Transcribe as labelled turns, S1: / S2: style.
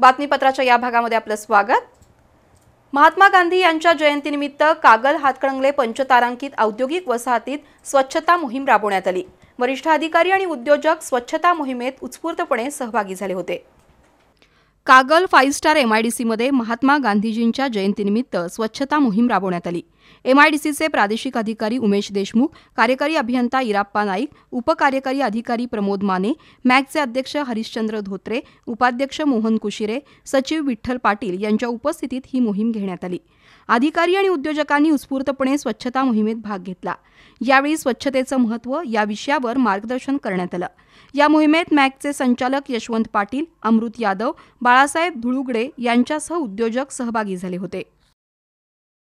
S1: बातमीपत्राच्या या भागामध्ये आपलं स्वागत महात्मा गांधी यांच्या जयंतीनिमित्त कागल हातकणंगले पंचतारांकित औद्योगिक वसाहतीत स्वच्छता मोहीम राबवण्यात आली वरिष्ठ अधिकारी आणि उद्योजक स्वच्छता मोहिमेत उत्स्फूर्तपणे सहभागी झाले होते कागल फाईव्ह स्टार एमआयडीसीमध्ये महात्मा गांधीजींच्या जयंतीनिमित्त स्वच्छता मोहीम राबवण्यात आली एमआयडीसीचे प्रादेशिक अधिकारी उमेश देशमुख कार्यकारी अभियंता इराप्पा नाईक उपकार्यकारी अधिकारी प्रमोद माने मॅगचे अध्यक्ष हरिश्चंद्र धोत्रे उपाध्यक्ष मोहन कुशिरे सचिव विठ्ठल पाटील यांच्या उपस्थितीत ही मोहीम घेण्यात आली अधिकारी आणि उद्योजकांनी उत्स्फूर्तपणे स्वच्छता मोहिमेत भाग घेतला यावेळी स्वच्छतेचं महत्त्व या विषयावर मार्गदर्शन करण्यात आलं या मोहिमेत मॅगचे संचालक यशवंत पाटील अमृत यादव बाळ बाळासाहेब धुळुगडे यांच्यासह उद्योजक सहभागी झाले होते